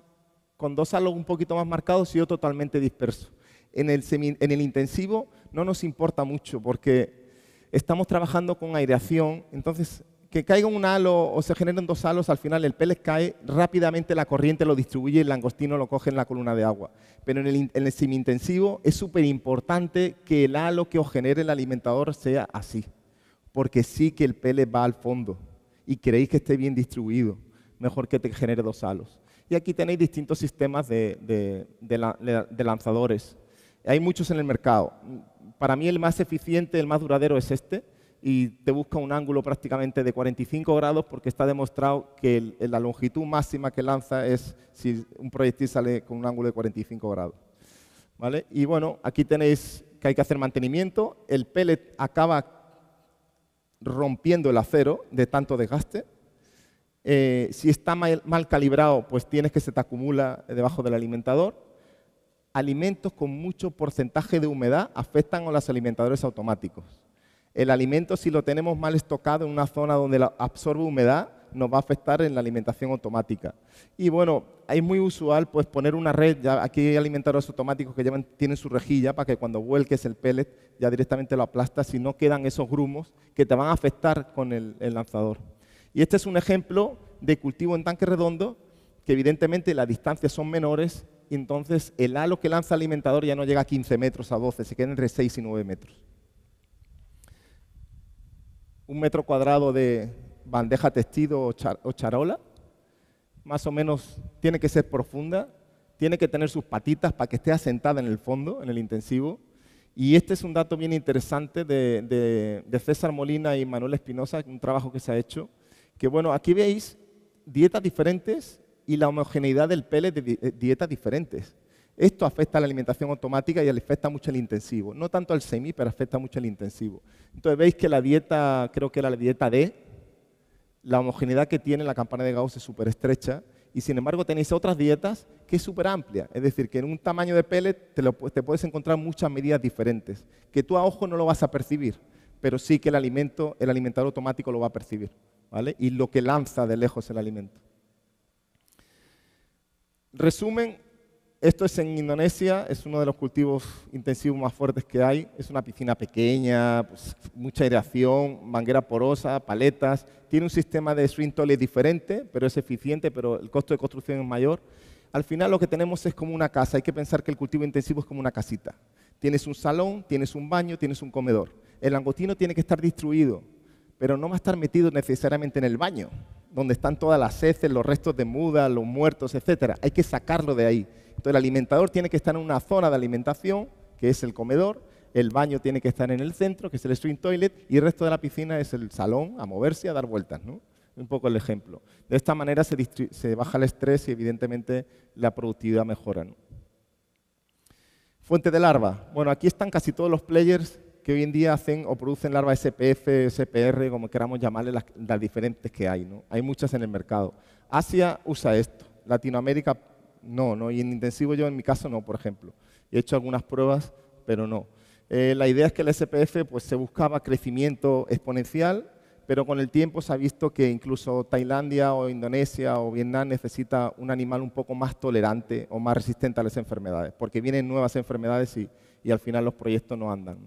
S1: con dos algo un poquito más marcados y otro totalmente disperso. En el, en el intensivo no nos importa mucho porque estamos trabajando con aireación, entonces que caiga un halo o se generen dos halos, al final el pele cae, rápidamente la corriente lo distribuye y el langostino lo coge en la columna de agua. Pero en el, en semi-intensivo es súper importante que el halo que os genere el alimentador sea así, porque sí que el pele va al fondo y creéis que esté bien distribuido, mejor que te genere dos halos. Y aquí tenéis distintos sistemas de lanzadores. Hay muchos en el mercado. Para mí el más eficiente, el más duradero es este, y te busca un ángulo prácticamente de 45 grados porque está demostrado que la longitud máxima que lanza es si un proyectil sale con un ángulo de 45 grados. ¿Vale? Y bueno, aquí tenéis que hay que hacer mantenimiento. El pellet acaba rompiendo el acero de tanto desgaste. Eh, si está mal, mal, calibrado, pues tienes que se te acumula debajo del alimentador. Alimentos con mucho porcentaje de humedad afectan a los alimentadores automáticos. El alimento, si lo tenemos mal estocado en una zona donde absorbe humedad, nos va a afectar en la alimentación automática. Y bueno, es muy usual pues, poner una red, ya aquí hay alimentadores automáticos que tienen su rejilla para que cuando vuelques el pellet ya directamente lo aplastas si no quedan esos grumos que te van a afectar con el, lanzador. Y este es un ejemplo de cultivo en tanque redondo que evidentemente las distancias son menores entonces el halo que lanza el alimentador ya no llega a 15 metros, a 12, se queda entre 6 y 9 metros un metro cuadrado de bandeja testigo o, charola, más o menos tiene que ser profunda, tiene que tener sus patitas para que esté asentada en el fondo, en el intensivo. Y este es un dato bien interesante de, de César Molina y Manuel Espinosa, un trabajo que se ha hecho, que bueno, aquí veis dietas diferentes y la homogeneidad del pele de eh, dietas diferentes. Esto afecta a la alimentación automática y afecta mucho el intensivo. No tanto al semi, pero afecta mucho el intensivo. Entonces veis que la dieta, creo que era la dieta D, la homogeneidad que tiene la campana de Gauss es súper estrecha y sin embargo tenéis otras dietas que es súper amplia. Es decir, que en un tamaño de pellet te, puedes encontrar muchas medidas diferentes, que tú a ojo no lo vas a percibir, pero sí que el alimento, el alimentador automático lo va a percibir, ¿vale? Y lo que lanza de lejos el alimento. Resumen, esto es en Indonesia, es uno de los cultivos intensivos más fuertes que hay. Es una piscina pequeña, pues, mucha aireación, manguera porosa, paletas. Tiene un sistema de swing toilet diferente, pero es eficiente, pero el costo de construcción es mayor. Al final lo que tenemos es como una casa. Hay que pensar que el cultivo intensivo es como una casita. Tienes un salón, tienes un baño, tienes un comedor. El langostino tiene que estar distribuido, pero no va a estar metido necesariamente en el baño donde están todas las heces, los restos de muda, los muertos, etc. Hay que sacarlo de ahí. Entonces el alimentador tiene que estar en una zona de alimentación, que es el comedor, el baño tiene que estar en el centro, que es el stream toilet, y el resto de la piscina es el salón, a moverse, a dar vueltas. Un poco el ejemplo. De esta manera se, baja el estrés y evidentemente la productividad mejora. Fuente de larva. Bueno, aquí están casi todos los players que hoy en día hacen o producen larvas SPF, SPR, como queramos llamarle, las, diferentes que hay. ¿no? Hay muchas en el mercado. Asia usa esto, Latinoamérica no, no, y en intensivo yo en mi caso no, por ejemplo. He hecho algunas pruebas, pero no. Eh, la idea es que el SPF pues, se buscaba crecimiento exponencial, pero con el tiempo se ha visto que incluso Tailandia o Indonesia o Vietnam necesita un animal un poco más tolerante o más resistente a las enfermedades, porque vienen nuevas enfermedades y, y al final los proyectos no andan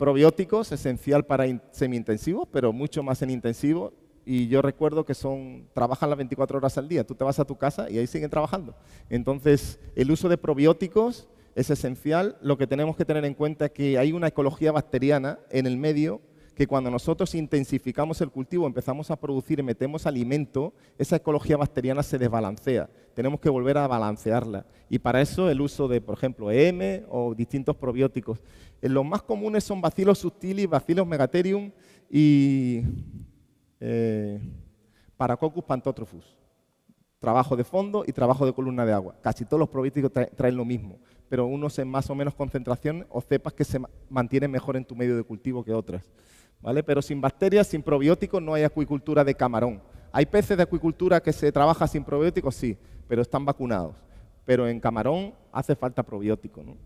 S1: probióticos, esencial para semi-intensivos, pero mucho más en intensivo. Y yo recuerdo que son, trabajan las 24 horas al día. Tú te vas a tu casa y ahí siguen trabajando. Entonces, el uso de probióticos es esencial. Lo que tenemos que tener en cuenta es que hay una ecología bacteriana en el medio que cuando nosotros intensificamos el cultivo, empezamos a producir y metemos alimento, esa ecología bacteriana se desbalancea. Tenemos que volver a balancearla. Y para eso el uso de, por ejemplo, EM o distintos probióticos. Eh, los más comunes son Bacillus subtilis, Bacillus megaterium y eh, paracoccus pantotrophus. Trabajo de fondo y trabajo de columna de agua. Casi todos los probióticos traen lo mismo pero unos en más o menos concentración o cepas que se mantienen mejor en tu medio de cultivo que otras. Pero sin bacterias, sin probióticos no hay acuicultura de camarón. Hay peces de acuicultura que se trabaja sin probióticos, sí, pero están vacunados. Pero en camarón hace falta probiótico. ¿no?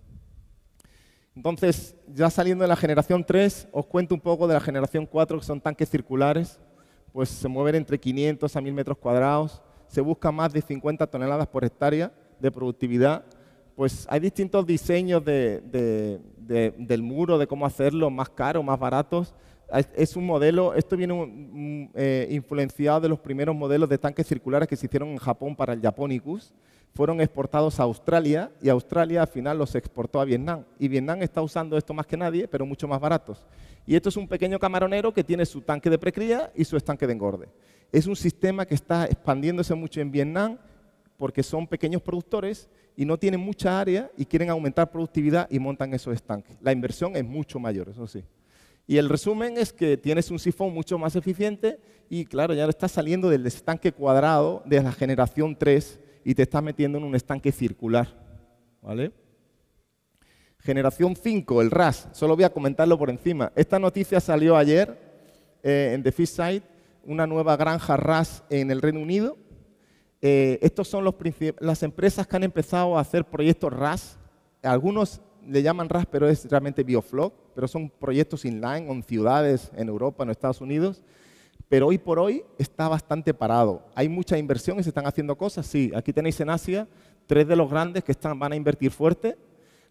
S1: Entonces, ya saliendo de la generación 3, os cuento un poco de la generación 4, que son tanques circulares, pues se mueven entre 500 a 1000 metros cuadrados, se busca más de 50 toneladas por hectárea de productividad. Pues hay distintos diseños del muro, de cómo hacerlo, más caros, más baratos, es un modelo, esto viene eh, influenciado de los primeros modelos de tanques circulares que se hicieron en Japón para el Japonicus. Fueron exportados a Australia y Australia al final los exportó a Vietnam. Y Vietnam está usando esto más que nadie, pero mucho más baratos. Y esto es un pequeño camaronero que tiene su tanque de precría y su estanque de engorde. Es un sistema que está expandiéndose mucho en Vietnam porque son pequeños productores y no tienen mucha área y quieren aumentar productividad y montan esos estanques. La inversión es mucho mayor, eso sí. Y el resumen es que tienes un sifón mucho más eficiente y claro, ya estás saliendo del estanque cuadrado de la generación 3 y te estás metiendo en un estanque circular. ¿Vale? Generación 5, el RAS, solo voy a comentarlo por encima. Esta noticia salió ayer eh, en The Fish Site, una nueva granja RAS en el Reino Unido. Eh, Estas son las empresas que han empezado a hacer proyectos RAS, algunos le llaman RAS, pero es realmente Bioflow, pero son proyectos inline en ciudades en Europa, en Estados Unidos. Pero hoy por hoy está bastante parado. Hay mucha inversión y se están haciendo cosas. Sí, aquí tenéis en Asia tres de los grandes que están, van a invertir fuerte.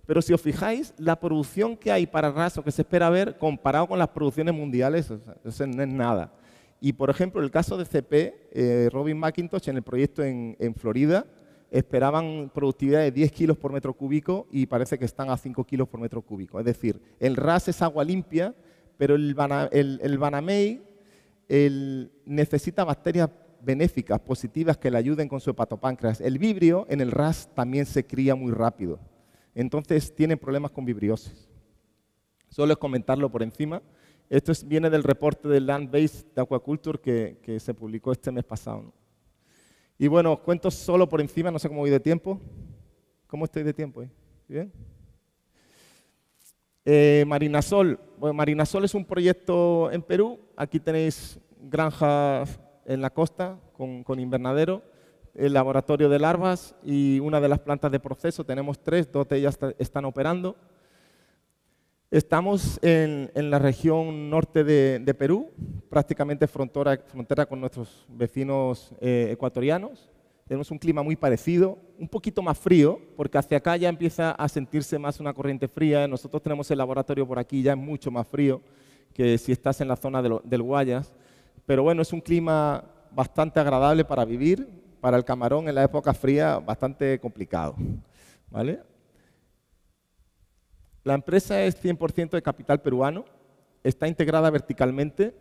S1: Pero si os fijáis, la producción que hay para RAS o que se espera ver comparado con las producciones mundiales, eso no es nada. Y por ejemplo, el caso de CP, eh, Robin McIntosh, en el proyecto en, en Florida, esperaban productividad de 10 kilos por metro cúbico y parece que están a 5 kilos por metro cúbico. Es decir, el RAS es agua limpia, pero el, Banamey necesita bacterias benéficas, positivas, que le ayuden con su hepatopáncreas. El vibrio en el RAS también se cría muy rápido. Entonces tienen problemas con vibriosis. Solo es comentarlo por encima. Esto viene del reporte del Land Based de Aquaculture que, que se publicó este mes pasado. Y bueno, os cuento solo por encima, no sé cómo voy de tiempo. ¿Cómo estoy de tiempo? Eh? ¿Bien? Eh, Marinasol. Marinasol es un proyecto en Perú. Aquí tenéis granjas en la costa con invernadero, el laboratorio de larvas y una de las plantas de proceso. Tenemos tres, dos de ellas están operando. Estamos en, la región norte de, Perú, prácticamente frontera, con nuestros vecinos eh, ecuatorianos. Tenemos un clima muy parecido, un poquito más frío, porque hacia acá ya empieza a sentirse más una corriente fría. Nosotros tenemos el laboratorio por aquí, ya es mucho más frío que si estás en la zona del Guayas. Pero bueno, es un clima bastante agradable para vivir. Para el camarón en la época fría, bastante complicado. ¿Vale? La empresa es 100% de capital peruano, está integrada verticalmente,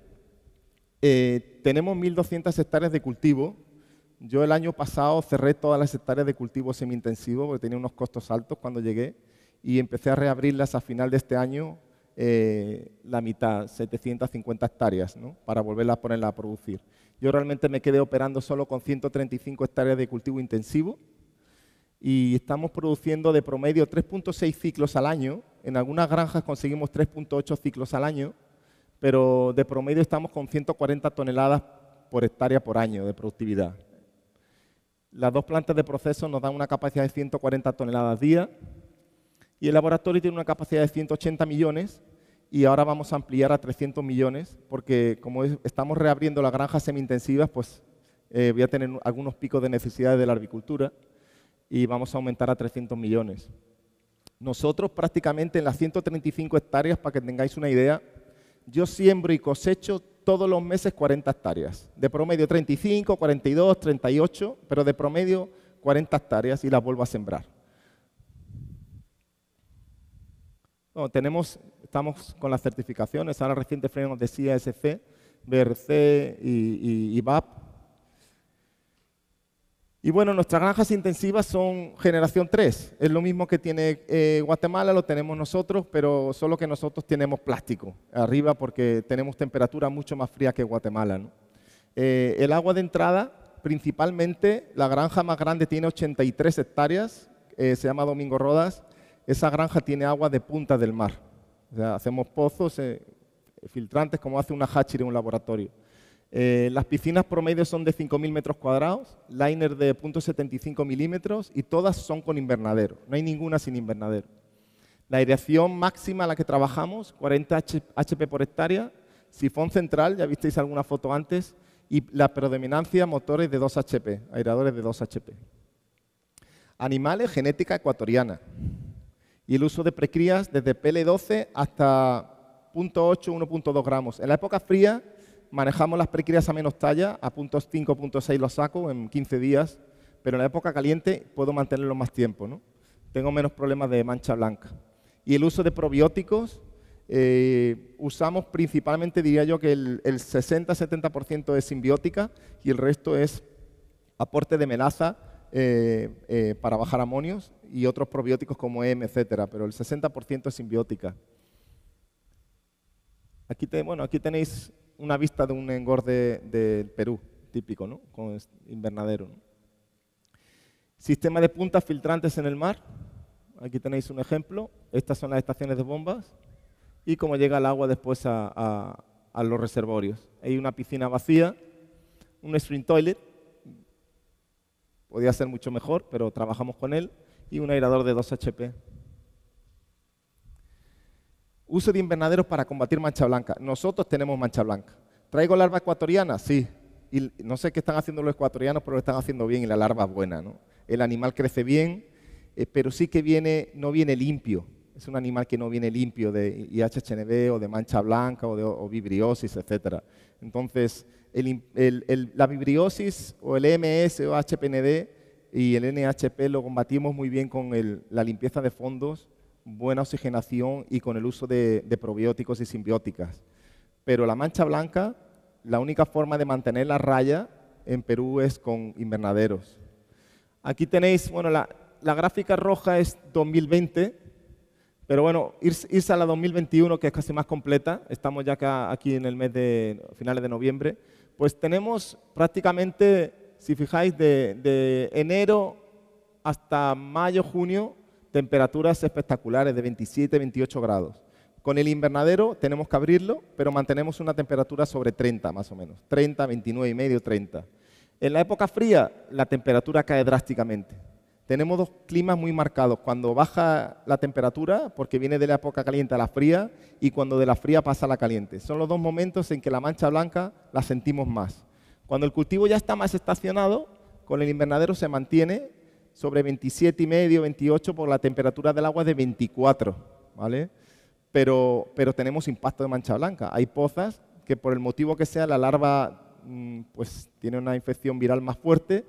S1: eh, tenemos 1.200 hectáreas de cultivo. Yo el año pasado cerré todas las hectáreas de cultivo semi-intensivo porque tenía unos costos altos cuando llegué y empecé a reabrirlas a final de este año eh, la mitad, 750 hectáreas, para volverlas a ponerlas a producir. Yo realmente me quedé operando solo con 135 hectáreas de cultivo intensivo y estamos produciendo de promedio 3.6 ciclos al año en algunas granjas conseguimos 3.8 ciclos al año, pero de promedio estamos con 140 toneladas por hectárea por año de productividad. Las dos plantas de proceso nos dan una capacidad de 140 toneladas al día y el laboratorio tiene una capacidad de 180 millones y ahora vamos a ampliar a 300 millones porque como estamos reabriendo las granjas semi pues eh, voy a tener algunos picos de necesidades de la agricultura y vamos a aumentar a 300 millones. Nosotros prácticamente en las 135 hectáreas, para que tengáis una idea, yo siembro y cosecho todos los meses 40 hectáreas. De promedio 35, 42, 38, pero de promedio 40 hectáreas y las vuelvo a sembrar. estamos con las certificaciones, ahora recientes frenos de CISC, BRC y, y VAP y bueno, nuestras granjas intensivas son generación 3. Es lo mismo que tiene eh, Guatemala, lo tenemos nosotros, pero solo que nosotros tenemos plástico arriba porque tenemos temperatura mucho más fría que Guatemala. Eh, el agua de entrada, principalmente, la granja más grande tiene 83 hectáreas, eh, se llama Domingo Rodas. Esa granja tiene agua de punta del mar. hacemos pozos filtrantes como hace una hatchery en un laboratorio. Eh, las piscinas promedio son de 5.000 metros cuadrados, liner de 0.75 milímetros y todas son con invernadero. No hay ninguna sin invernadero. La aireación máxima a la que trabajamos, 40 HP por hectárea, sifón central, ya visteis alguna foto antes, y la predominancia motores de 2 HP, aireadores de 2 HP. Animales, genética ecuatoriana. Y el uso de precrías desde PL12 hasta 0.8, 1.2 gramos. En la época fría manejamos las precrias a menos talla, a puntos 5, los saco en 15 días, pero en la época caliente puedo mantenerlo más tiempo, Tengo menos problemas de mancha blanca. Y el uso de probióticos, eh, usamos principalmente, diría yo, que el, 60-70% es simbiótica y el resto es aporte de melaza eh, eh, para bajar amonios y otros probióticos como e M, etcétera, pero el 60% es simbiótica. Aquí, bueno, aquí tenéis una vista de un engorde del Perú, típico, ¿no? Con invernadero. Sistema de puntas filtrantes en el mar. Aquí tenéis un ejemplo. Estas son las estaciones de bombas. Y cómo llega el agua después a, los reservorios. Hay una piscina vacía, un stream toilet. Podía ser mucho mejor, pero trabajamos con él. Y un aireador de 2 HP. Uso de invernaderos para combatir mancha blanca. Nosotros tenemos mancha blanca. ¿Traigo larva ecuatoriana? Sí. Y no sé qué están haciendo los ecuatorianos, pero lo están haciendo bien y la larva es buena. El animal crece bien, eh, pero sí que viene, no viene limpio. Es un animal que no viene limpio de IHHNB o de mancha blanca o de vibriosis, etc. Entonces, la vibriosis o el MS o HPND y el NHP lo combatimos muy bien con la limpieza de fondos buena oxigenación y con el uso de, probióticos y simbióticas. Pero la mancha blanca, la única forma de mantener la raya en Perú es con invernaderos. Aquí tenéis, bueno, la, gráfica roja es 2020, pero bueno, irse, a la 2021, que es casi más completa, estamos ya aquí en el mes de finales de noviembre, pues tenemos prácticamente, si fijáis, de, de enero hasta mayo, junio, temperaturas espectaculares de 27, 28 grados. Con el invernadero tenemos que abrirlo, pero mantenemos una temperatura sobre 30 más o menos, 30, 29 y medio, 30. En la época fría la temperatura cae drásticamente. Tenemos dos climas muy marcados, cuando baja la temperatura, porque viene de la época caliente a la fría, y cuando de la fría pasa a la caliente. Son los dos momentos en que la mancha blanca la sentimos más. Cuando el cultivo ya está más estacionado, con el invernadero se mantiene sobre 27 y medio, 28 por la temperatura del agua de 24, ¿vale? Pero, tenemos impacto de mancha blanca. Hay pozas que por el motivo que sea la larva mm, pues tiene una infección viral más fuerte,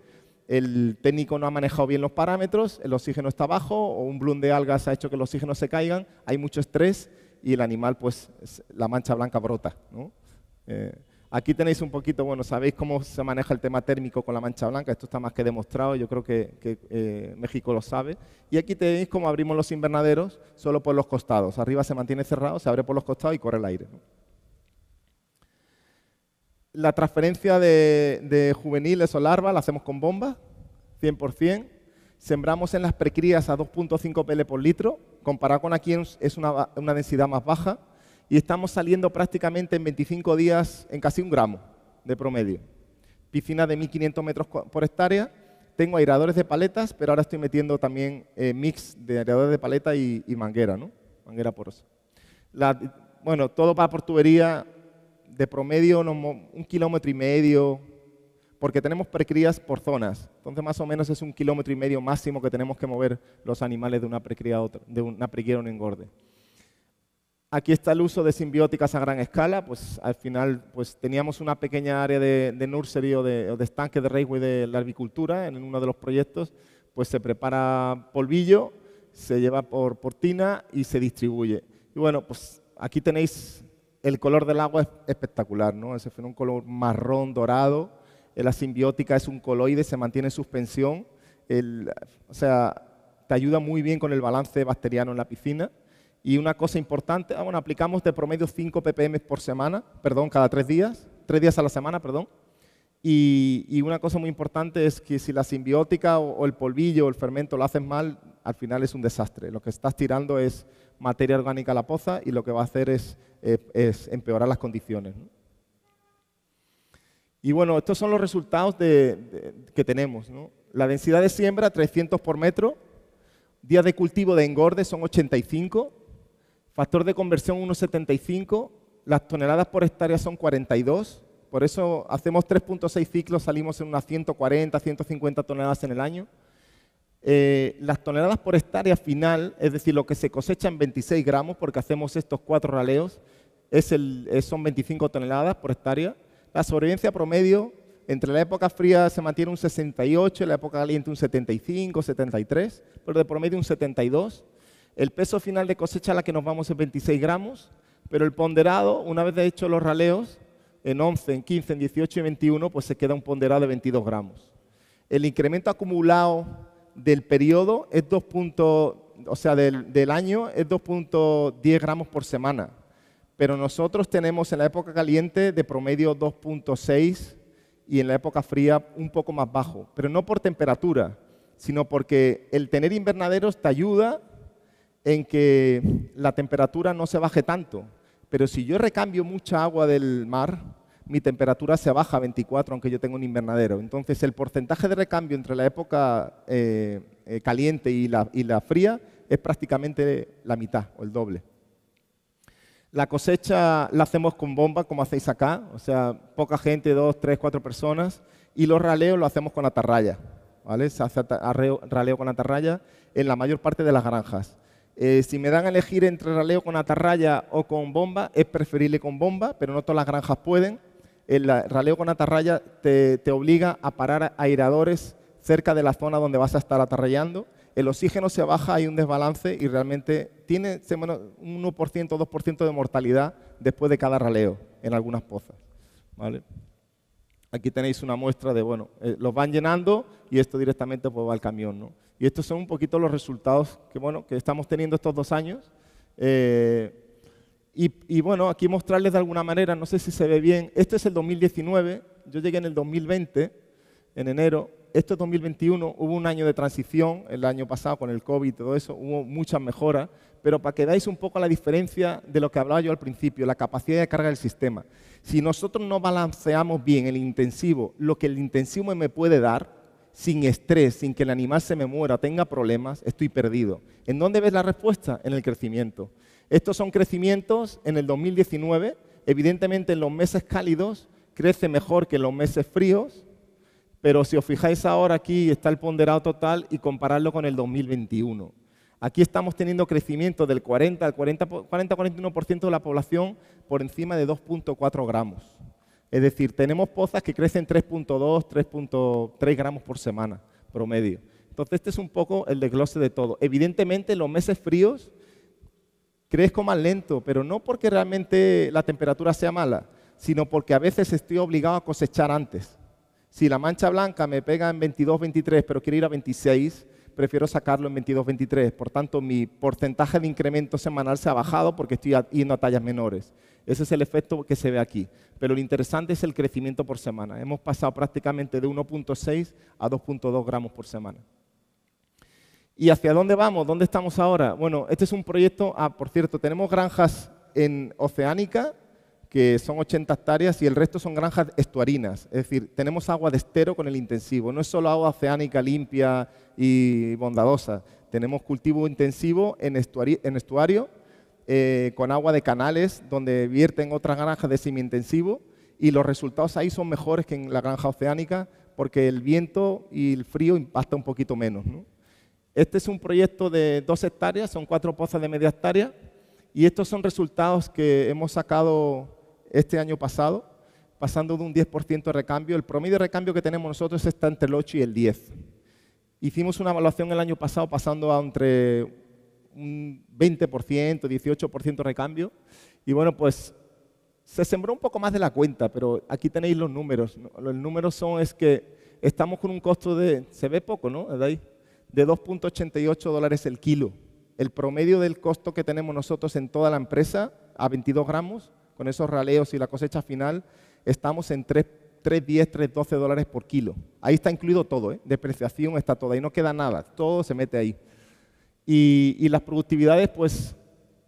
S1: el técnico no ha manejado bien los parámetros, el oxígeno está bajo o un bloom de algas ha hecho que los oxígeno se caigan, hay mucho estrés y el animal, pues la mancha blanca brota. Eh, Aquí tenéis un poquito, bueno, sabéis cómo se maneja el tema térmico con la mancha blanca, esto está más que demostrado, yo creo que, eh, México lo sabe. Y aquí tenéis cómo abrimos los invernaderos solo por los costados. Arriba se mantiene cerrado, se abre por los costados y corre el aire. La transferencia de, juveniles o larvas la hacemos con bombas, 100%. Sembramos en las precrías a 2.5 pl por litro, comparado con aquí es una densidad más baja y estamos saliendo prácticamente en 25 días en casi un gramo de promedio. Piscina de 1.500 metros por hectárea. Tengo aireadores de paletas, pero ahora estoy metiendo también eh, mix de aireadores de paleta y, manguera, ¿no? Manguera porosa. bueno, todo va por tubería de promedio un kilómetro y medio, porque tenemos precrías por zonas. Entonces, más o menos es un kilómetro y medio máximo que tenemos que mover los animales de una precría a otra, de una precría a un engorde. Aquí está el uso de simbióticas a gran escala, pues al final pues, teníamos una pequeña área de, de nursery o de, estanque de reyway, de la agricultura en uno de los proyectos, pues se prepara polvillo, se lleva por, por tina y se distribuye. Y bueno, pues aquí tenéis el color del agua es espectacular, ¿no? Es un color marrón dorado, la simbiótica es un coloide, se mantiene en suspensión, o sea, te ayuda muy bien con el balance bacteriano en la piscina. Y una cosa importante, ah, bueno, aplicamos de promedio 5 ppm por semana, perdón, cada tres días, tres días a la semana, perdón. Y, y una cosa muy importante es que si la simbiótica o, el polvillo o el fermento lo haces mal, al final es un desastre. Lo que estás tirando es materia orgánica a la poza y lo que va a hacer es, eh, es empeorar las condiciones. Y bueno, estos son los resultados que tenemos. La densidad de siembra, 300 por metro. Días de cultivo de engorde son 85 Factor de conversión 1,75. Las toneladas por hectárea son 42. Por eso hacemos 3.6 ciclos, salimos en unas 140, 150 toneladas en el año. Eh, las toneladas por hectárea final, es decir, lo que se cosecha en 26 gramos, porque hacemos estos cuatro raleos, eh, son 25 toneladas por hectárea. La sobrevivencia promedio entre la época fría se mantiene un 68, en la época caliente un 75, 73, pero de promedio un 72. El peso final de cosecha a la que nos vamos es 26 gramos, pero el ponderado, una vez hecho los raleos, en 11, en 15, en 18 y 21, pues se queda un ponderado de 22 gramos. El incremento acumulado del periodo es 2. o sea, del, del año es 2.10 gramos por semana. Pero nosotros tenemos en la época caliente de promedio 2.6 y en la época fría un poco más bajo. Pero no por temperatura, sino porque el tener invernaderos te ayuda en que la temperatura no se baje tanto, pero si yo recambio mucha agua del mar, mi temperatura se baja a 24, aunque yo tenga un invernadero. Entonces, el porcentaje de recambio entre la época eh, eh, caliente y la, fría es prácticamente la mitad o el doble. La cosecha la hacemos con bomba, como hacéis acá, o sea, poca gente, dos, tres, cuatro personas, y los raleos lo hacemos con atarraya, ¿vale? Se hace raleo con atarraya en la mayor parte de las granjas. Eh, si me dan a elegir entre raleo con atarraya o con bomba, es preferible con bomba, pero no todas las granjas pueden. El eh, raleo con atarraya te, obliga a parar airadores cerca de la zona donde vas a estar atarrayando. El oxígeno se baja, hay un desbalance y realmente tiene un 1%, o 2% de mortalidad después de cada raleo en algunas pozas. ¿Vale? Aquí tenéis una muestra de, bueno, eh, los van llenando y esto directamente pues, va al camión. ¿no? Y estos son un poquito los resultados que, bueno, que estamos teniendo estos dos años. Eh, y, y, bueno, aquí mostrarles de alguna manera, no sé si se ve bien, este es el 2019, yo llegué en el 2020, en enero, esto es 2021, hubo un año de transición, el año pasado con el COVID y todo eso, hubo muchas mejoras, pero para que veáis un poco la diferencia de lo que hablaba yo al principio, la capacidad de carga del sistema. Si nosotros no balanceamos bien el intensivo, lo que el intensivo me puede dar, sin estrés, sin que el animal se me muera, tenga problemas, estoy perdido. ¿En dónde ves la respuesta? En el crecimiento. Estos son crecimientos en el 2019. Evidentemente en los meses cálidos crece mejor que en los meses fríos, pero si os fijáis ahora aquí está el ponderado total y compararlo con el 2021. Aquí estamos teniendo crecimiento del 40 al 40-41% de la población por encima de 2.4 gramos. Es decir, tenemos pozas que crecen 3.2, 3.3 gramos por semana promedio. Entonces, este es un poco el desglose de todo. Evidentemente, en los meses fríos crezco más lento, pero no porque realmente la temperatura sea mala, sino porque a veces estoy obligado a cosechar antes. Si la mancha blanca me pega en 22, 23, pero quiero ir a 26, prefiero sacarlo en 22-23. Por tanto, mi porcentaje de incremento semanal se ha bajado porque estoy yendo a tallas menores. Ese es el efecto que se ve aquí. Pero lo interesante es el crecimiento por semana. Hemos pasado prácticamente de 1.6 a 2.2 gramos por semana. ¿Y hacia dónde vamos? ¿Dónde estamos ahora? Bueno, este es un proyecto, ah, por cierto, tenemos granjas en Oceánica, que son 80 hectáreas, y el resto son granjas estuarinas. Es decir, tenemos agua de estero con el intensivo. No es solo agua oceánica limpia y bondadosa. Tenemos cultivo intensivo en, en estuario, eh, con agua de canales, donde vierten otras granjas de semi-intensivo, y los resultados ahí son mejores que en la granja oceánica, porque el viento y el frío impacta un poquito menos. Este es un proyecto de dos hectáreas, son cuatro pozas de media hectárea, y estos son resultados que hemos sacado este año pasado, pasando de un 10% de recambio. El promedio de recambio que tenemos nosotros está entre el 8 y el 10. Hicimos una evaluación el año pasado pasando a entre un 20%, 18% de recambio. Y bueno, pues se sembró un poco más de la cuenta, pero aquí tenéis los números. Los números son es que estamos con un costo de, se ve poco, ¿no? De 2.88 dólares el kilo. El promedio del costo que tenemos nosotros en toda la empresa a 22 gramos con esos raleos y la cosecha final, estamos en 3, 3.10, 12 dólares por kilo. Ahí está incluido todo, ¿eh? depreciación está todo, ahí no queda nada, todo se mete ahí. Y, y las productividades, pues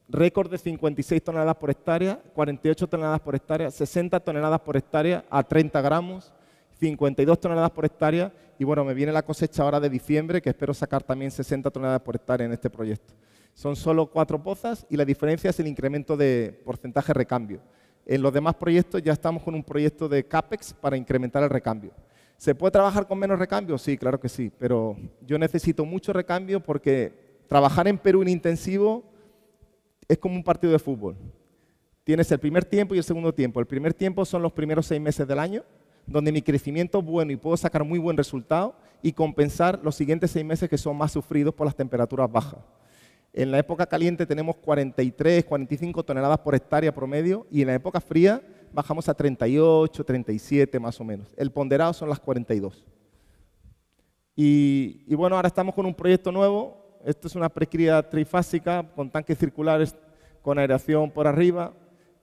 S1: récord de 56 toneladas por hectárea, 48 toneladas por hectárea, 60 toneladas por hectárea a 30 gramos, 52 toneladas por hectárea y bueno, me viene la cosecha ahora de diciembre que espero sacar también 60 toneladas por hectárea en este proyecto. Son solo cuatro pozas y la diferencia es el incremento de porcentaje de recambio. En los demás proyectos ya estamos con un proyecto de CAPEX para incrementar el recambio. ¿Se puede trabajar con menos recambio? Sí, claro que sí, pero yo necesito mucho recambio porque trabajar en Perú en intensivo es como un partido de fútbol. Tienes el primer tiempo y el segundo tiempo. El primer tiempo son los primeros seis meses del año, donde mi crecimiento es bueno y puedo sacar muy buen resultado y compensar los siguientes seis meses que son más sufridos por las temperaturas bajas. En la época caliente tenemos 43, 45 toneladas por hectárea promedio y en la época fría bajamos a 38, 37 más o menos. El ponderado son las 42. Y, bueno, ahora estamos con un proyecto nuevo. Esto es una prescripción trifásica con tanques circulares con aireación por arriba,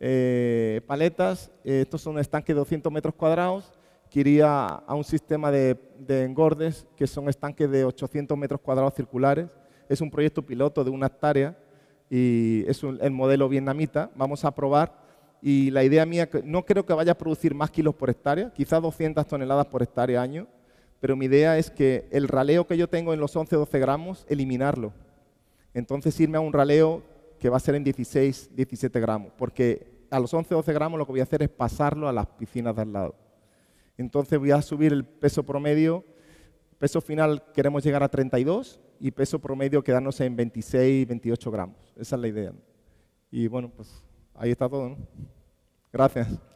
S1: eh, paletas. Eh, estos son estanques de 200 metros cuadrados que iría a un sistema de engordes que son estanques de 800 metros cuadrados circulares es un proyecto piloto de una hectárea y es el modelo vietnamita. Vamos a probar y la idea mía, no creo que vaya a producir más kilos por hectárea, quizás 200 toneladas por hectárea año, pero mi idea es que el raleo que yo tengo en los 11-12 gramos, eliminarlo. Entonces irme a un raleo que va a ser en 16-17 gramos, porque a los 11-12 gramos lo que voy a hacer es pasarlo a las piscinas de al lado. Entonces voy a subir el peso promedio Peso final queremos llegar a 32 y peso promedio quedarnos en 26, 28 gramos. Esa es la idea. Y bueno, pues ahí está todo. Gracias.